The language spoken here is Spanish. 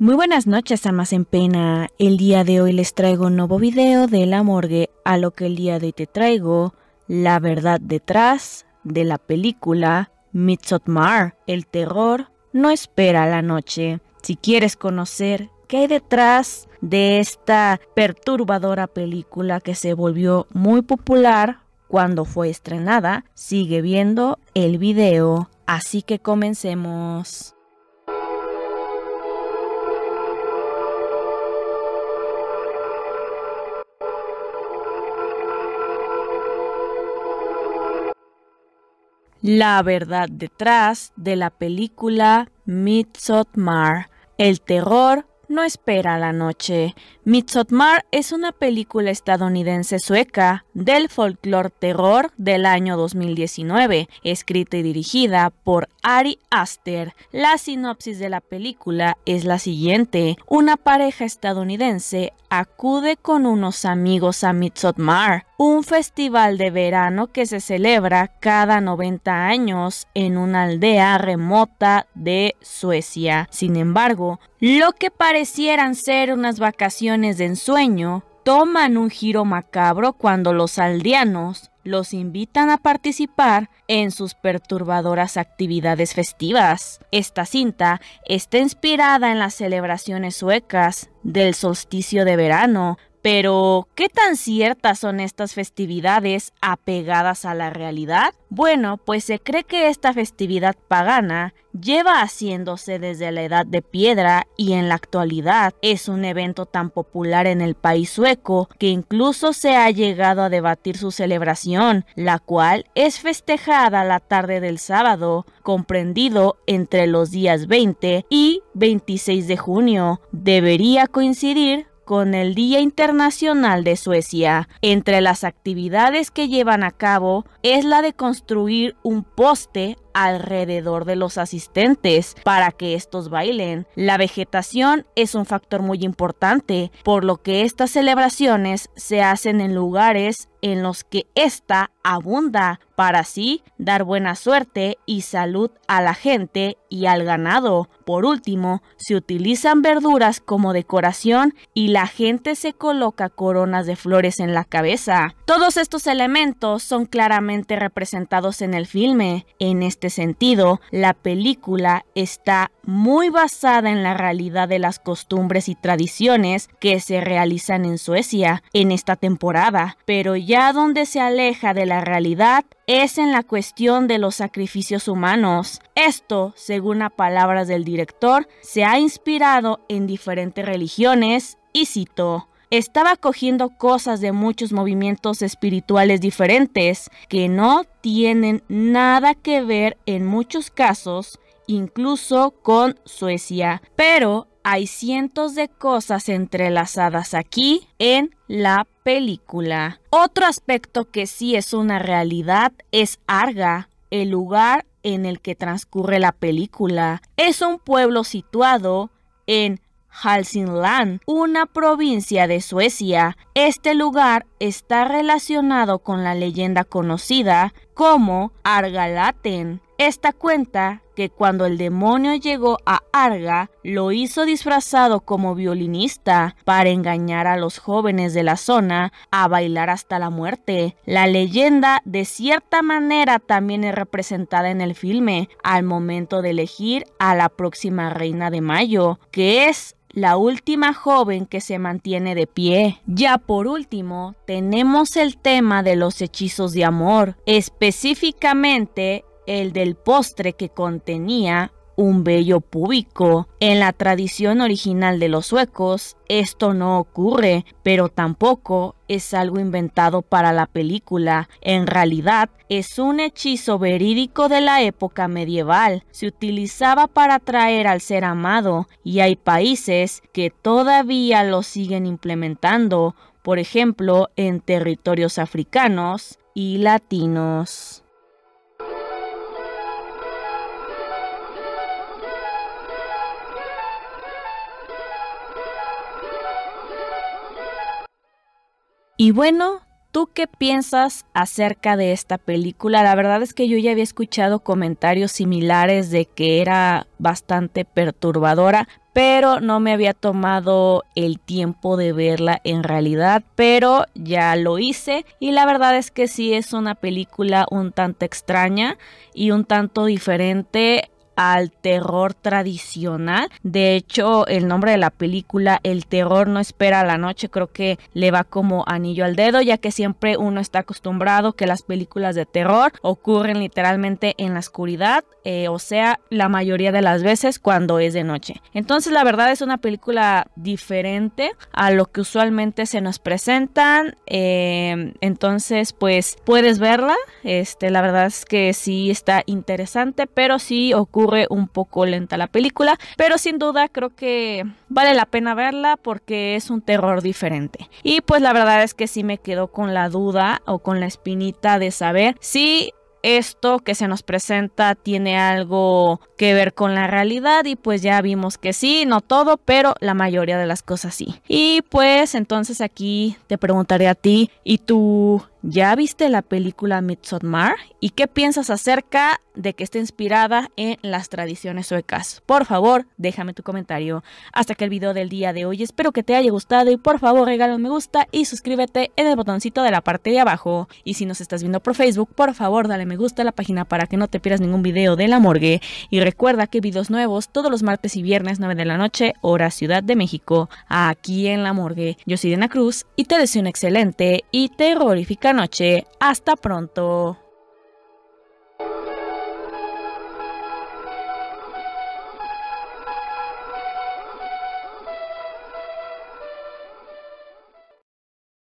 Muy buenas noches, amas en pena. El día de hoy les traigo un nuevo video de La Morgue, a lo que el día de hoy te traigo la verdad detrás de la película Midsommar. El terror no espera la noche. Si quieres conocer qué hay detrás de esta perturbadora película que se volvió muy popular cuando fue estrenada, sigue viendo el video. Así que comencemos. la verdad detrás de la película Midsommar. El terror no espera la noche. Midsommar es una película estadounidense sueca del folclore terror del año 2019, escrita y dirigida por Ari Aster. La sinopsis de la película es la siguiente: una pareja estadounidense acude con unos amigos a Midsommar un festival de verano que se celebra cada 90 años en una aldea remota de Suecia. Sin embargo, lo que parecieran ser unas vacaciones de ensueño toman un giro macabro cuando los aldeanos los invitan a participar en sus perturbadoras actividades festivas. Esta cinta está inspirada en las celebraciones suecas del solsticio de verano, pero, ¿qué tan ciertas son estas festividades apegadas a la realidad? Bueno, pues se cree que esta festividad pagana lleva haciéndose desde la edad de piedra y en la actualidad es un evento tan popular en el país sueco que incluso se ha llegado a debatir su celebración, la cual es festejada la tarde del sábado, comprendido entre los días 20 y 26 de junio. Debería coincidir con el Día Internacional de Suecia. Entre las actividades que llevan a cabo es la de construir un poste alrededor de los asistentes para que estos bailen. La vegetación es un factor muy importante, por lo que estas celebraciones se hacen en lugares en los que ésta abunda para así dar buena suerte y salud a la gente y al ganado. Por último, se utilizan verduras como decoración y la gente se coloca coronas de flores en la cabeza. Todos estos elementos son claramente representados en el filme. En este sentido, la película está muy basada en la realidad de las costumbres y tradiciones que se realizan en Suecia en esta temporada, pero ya donde se aleja de la realidad es en la cuestión de los sacrificios humanos. Esto, según las palabras del director, se ha inspirado en diferentes religiones y citó estaba cogiendo cosas de muchos movimientos espirituales diferentes que no tienen nada que ver en muchos casos, incluso con Suecia, pero hay cientos de cosas entrelazadas aquí en la película. Otro aspecto que sí es una realidad es Arga, el lugar en el que transcurre la película. Es un pueblo situado en Halsingland, una provincia de Suecia. Este lugar está relacionado con la leyenda conocida como Argalaten. Esta cuenta que cuando el demonio llegó a Arga, lo hizo disfrazado como violinista para engañar a los jóvenes de la zona a bailar hasta la muerte. La leyenda de cierta manera también es representada en el filme al momento de elegir a la próxima reina de mayo, que es la última joven que se mantiene de pie. Ya por último, tenemos el tema de los hechizos de amor, específicamente el del postre que contenía un bello púbico. En la tradición original de los suecos, esto no ocurre, pero tampoco es algo inventado para la película. En realidad, es un hechizo verídico de la época medieval. Se utilizaba para atraer al ser amado y hay países que todavía lo siguen implementando, por ejemplo, en territorios africanos y latinos. Y bueno, ¿tú qué piensas acerca de esta película? La verdad es que yo ya había escuchado comentarios similares de que era bastante perturbadora, pero no me había tomado el tiempo de verla en realidad, pero ya lo hice y la verdad es que sí es una película un tanto extraña y un tanto diferente al terror tradicional. De hecho, el nombre de la película, El terror no espera a la noche, creo que le va como anillo al dedo, ya que siempre uno está acostumbrado que las películas de terror ocurren literalmente en la oscuridad, eh, o sea, la mayoría de las veces cuando es de noche. Entonces, la verdad es una película diferente a lo que usualmente se nos presentan. Em, entonces, pues puedes verla. Este, la verdad es que sí está interesante, pero sí ocurre fue un poco lenta la película, pero sin duda creo que vale la pena verla porque es un terror diferente. Y pues la verdad es que sí me quedo con la duda o con la espinita de saber si esto que se nos presenta tiene algo que ver con la realidad y pues ya vimos que sí, no todo, pero la mayoría de las cosas sí. Y pues entonces aquí te preguntaré a ti, ¿y tú ¿Ya viste la película Midsommar? ¿Y qué piensas acerca de que esté inspirada en las tradiciones suecas? Por favor, déjame tu comentario. Hasta que el video del día de hoy espero que te haya gustado y por favor regala un me gusta y suscríbete en el botoncito de la parte de abajo. Y si nos estás viendo por Facebook, por favor dale me gusta a la página para que no te pierdas ningún video de la morgue. Y recuerda que videos nuevos todos los martes y viernes 9 de la noche, hora Ciudad de México, aquí en la morgue. Yo soy Dena Cruz y te deseo un excelente y terrorífica noche. Hasta pronto.